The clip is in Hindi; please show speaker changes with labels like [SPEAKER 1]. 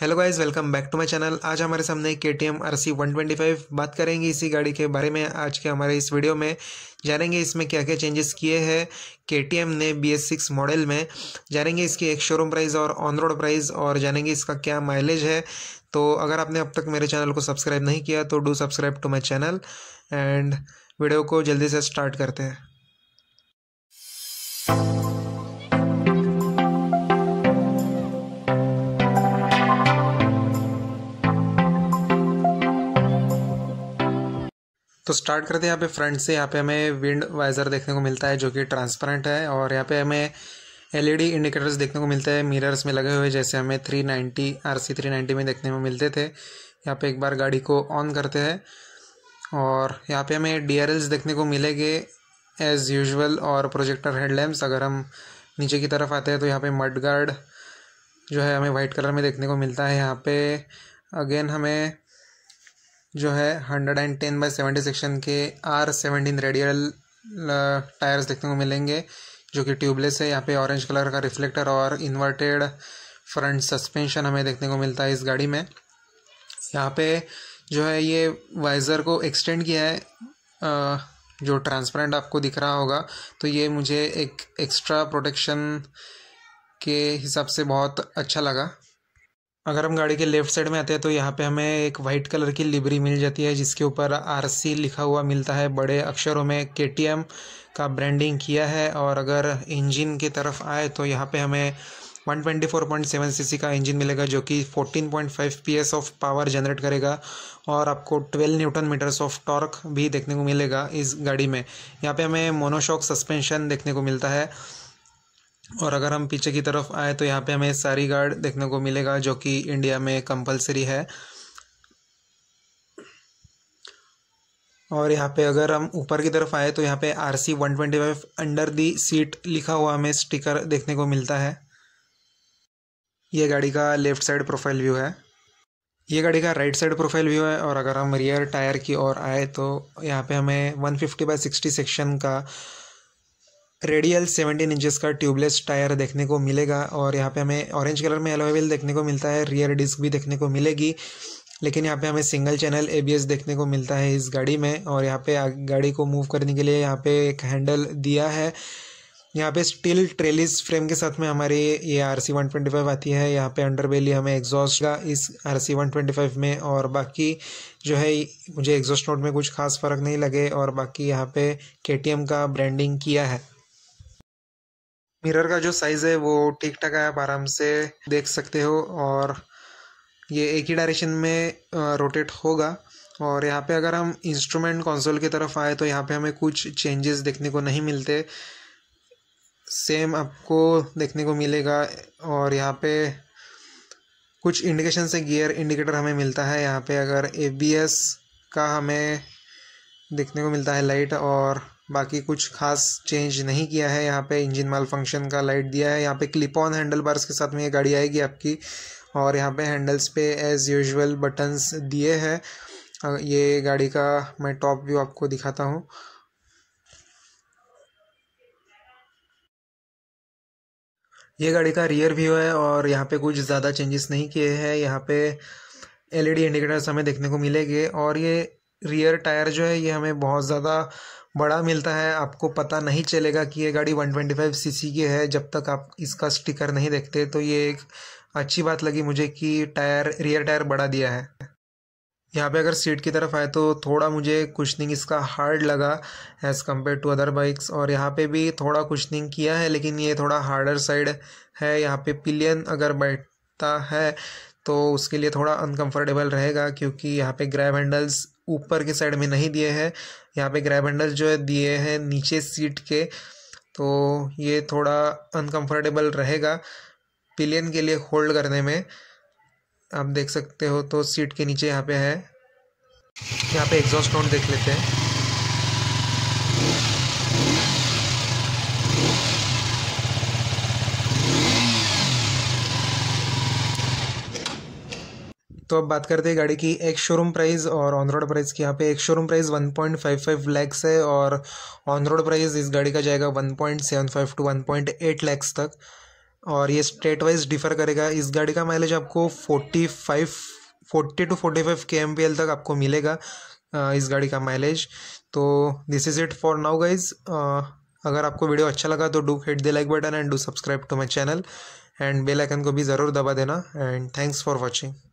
[SPEAKER 1] hello guys welcome back to my channel आज हमारे सामने K T M R C one twenty five बात करेंगे इसी गाड़ी के बारे में आज के हमारे इस वीडियो में जानेंगे इसमें क्या क्या चेंजेस किए हैं के टी एम ने बी एस सिक्स मॉडल में जानेंगे इसकी एक शोरूम प्राइस और ऑन रोड प्राइस और जानेंगे इसका क्या माइलेज है तो अगर आपने अब तक मेरे चैनल को सब्सक्राइब नहीं किया तो do subscribe to my channel and video को जल्दी से स्टार्ट करते हैं तो स्टार्ट करते हैं यहाँ पे फ्रंट से यहाँ पे हमें विंड वाइजर देखने को मिलता है जो कि ट्रांसपेरेंट है और यहाँ पे हमें एलईडी इंडिकेटर्स e देखने को मिलते हैं मिरर्स में लगे हुए जैसे हमें 390 थ्री नाइन्टी में देखने में मिलते थे यहाँ पे एक बार गाड़ी को ऑन करते हैं और यहाँ पे हमें डी देखने को मिलेंगे एज़ यूजल और प्रोजेक्टर हेडलैम्प्स अगर हम नीचे की तरफ आते हैं तो यहाँ पर मड गार्ड जो है हमें वाइट कलर में देखने को मिलता है यहाँ पर अगेन हमें जो है hundred and ten by seventy section के आर सेवेंटीन रेडियल टायर्स देखने को मिलेंगे जो कि ट्यूबलेस है यहाँ पे ऑरेंज कलर का रिफ्लेक्टर और इन्वर्टेड फ्रंट सस्पेंशन हमें देखने को मिलता है इस गाड़ी में यहाँ पे जो है ये वाइज़र को एक्सटेंड किया है uh, जो ट्रांसपेरेंट आपको दिख रहा होगा तो ये मुझे एक एक्स्ट्रा प्रोटेक्शन के हिसाब से बहुत अच्छा लगा अगर हम गाड़ी के लेफ्ट साइड में आते हैं तो यहाँ पे हमें एक वाइट कलर की लिबरी मिल जाती है जिसके ऊपर आर लिखा हुआ मिलता है बड़े अक्षरों में के का ब्रांडिंग किया है और अगर इंजन की तरफ आए तो यहाँ पे हमें 124.7 सीसी का इंजन मिलेगा जो कि 14.5 पीएस ऑफ पावर जनरेट करेगा और आपको 12 न्यूटन मीटर्स ऑफ टॉर्क भी देखने को मिलेगा इस गाड़ी में यहाँ पे हमें मोनोशॉक सस्पेंशन देखने को मिलता है और अगर हम पीछे की तरफ आए तो यहाँ पे हमें सारी गार्ड देखने को मिलेगा जो कि इंडिया में कंपलसरी है और यहाँ पे अगर हम ऊपर की तरफ आए तो यहाँ पे R C one twenty five under the seat लिखा हुआ हमें स्टिकर देखने को मिलता है ये गाड़ी का लेफ्ट साइड प्रोफाइल व्यू है ये गाड़ी का राइट साइड प्रोफाइल व्यू है और अगर हम रियर टायर की ओर आए तो यहाँ पे हमें 150 फिफ्टी बाई सिक्सटी सेक्शन का रेडियल 17 इंचेस का ट्यूबलेस टायर देखने को मिलेगा और यहाँ पे हमें ऑरेंज कलर में एलोवेबल देखने को मिलता है रियर डिस्क भी देखने को मिलेगी लेकिन यहाँ पे हमें सिंगल चैनल एबीएस देखने को मिलता है इस गाड़ी में और यहाँ पे गाड़ी को मूव करने के लिए यहाँ पे एक हैंडल दिया है यहाँ पे स्टील ट्रेलिस फ्रेम के साथ में हमारी ये R C one twenty five आती है यहाँ पे अंडर बेली हमें एग्जॉस्ट का इस R C one twenty five में और बाकी जो है मुझे एग्जॉस्ट नोट में कुछ खास फ़र्क नहीं लगे और बाकी यहाँ पे के टी एम का ब्रांडिंग किया है मिरर का जो साइज़ है वो ठीक ठाक है आप आराम से देख सकते हो और ये एक ही डायरेक्शन में रोटेट होगा और यहाँ पे अगर हम इंस्ट्रूमेंट कंसोल की तरफ आए तो यहाँ पे हमें कुछ चेंजेस देखने को नहीं मिलते सेम आपको देखने को मिलेगा और यहाँ पे कुछ इंडिकेशन से गियर इंडिकेटर हमें मिलता है यहाँ पे अगर ए का हमें देखने को मिलता है लाइट और बाकी कुछ खास चेंज नहीं किया है यहाँ पे इंजन माल फंक्शन का लाइट दिया है यहाँ पे क्लिप ऑन हैंडल बार्स के साथ में ये गाड़ी आएगी आपकी और यहाँ पे हैंडल्स पे एज़ यूजुअल बटन्स दिए हैं ये गाड़ी का मैं टॉप व्यू आपको दिखाता हूँ ये गाड़ी का रियर व्यू है और यहाँ पे कुछ ज़्यादा चेंजेस नहीं किए हैं यहाँ पे एलईडी इंडिकेटर्स e हमें देखने को मिलेंगे और ये रियर टायर जो है ये हमें बहुत ज़्यादा बड़ा मिलता है आपको पता नहीं चलेगा कि ये गाड़ी 125 सीसी की है जब तक आप इसका स्टिकर नहीं देखते तो ये एक अच्छी बात लगी मुझे कि टायर रियर टायर बड़ा दिया है यहाँ पे अगर सीट की तरफ आए तो थोड़ा मुझे कुशनिंग इसका हार्ड लगा as compare to other bikes और यहाँ पे भी थोड़ा कुशनिंग किया है लेकिन ये थोड़ा हार्डर साइड है यहाँ पे पिलियन अगर बैठता है तो उसके लिए थोड़ा अनकम्फर्टेबल रहेगा क्योंकि यहाँ पे ग्रैब हैंडल्स ऊपर के साइड में नहीं दिए हैं यहाँ पे ग्रैब हैंडल जो है दिए हैं नीचे सीट के तो ये थोड़ा अनकंफर्टेबल रहेगा पिलियन के लिए होल्ड करने में आप देख सकते हो तो सीट के नीचे यहाँ पे है यहाँ पे एग्जॉस्ट नोट देख लेते हैं तो अब बात करते हैं गाड़ी की एक शोरूम प्राइस और ऑन रोड प्राइस की यहाँ पे एक शोरूम प्राइस 1.55 लैक्स है और ऑन रोड प्राइस इस गाड़ी का जाएगा 1.75 टू 1.8 लैक्स तक और ये स्टेट वाइज डिफर करेगा इस गाड़ी का माइलेज आपको 45 40 टू 45 के एम तक आपको मिलेगा इस गाड़ी का माइलेज तो this is it for now guys अगर आपको वीडियो अच्छा लगा तो do hit the like button and do subscribe to my channel and bell icon को भी ज़रूर दबा देना एंड थैंक्स फॉर वॉचिंग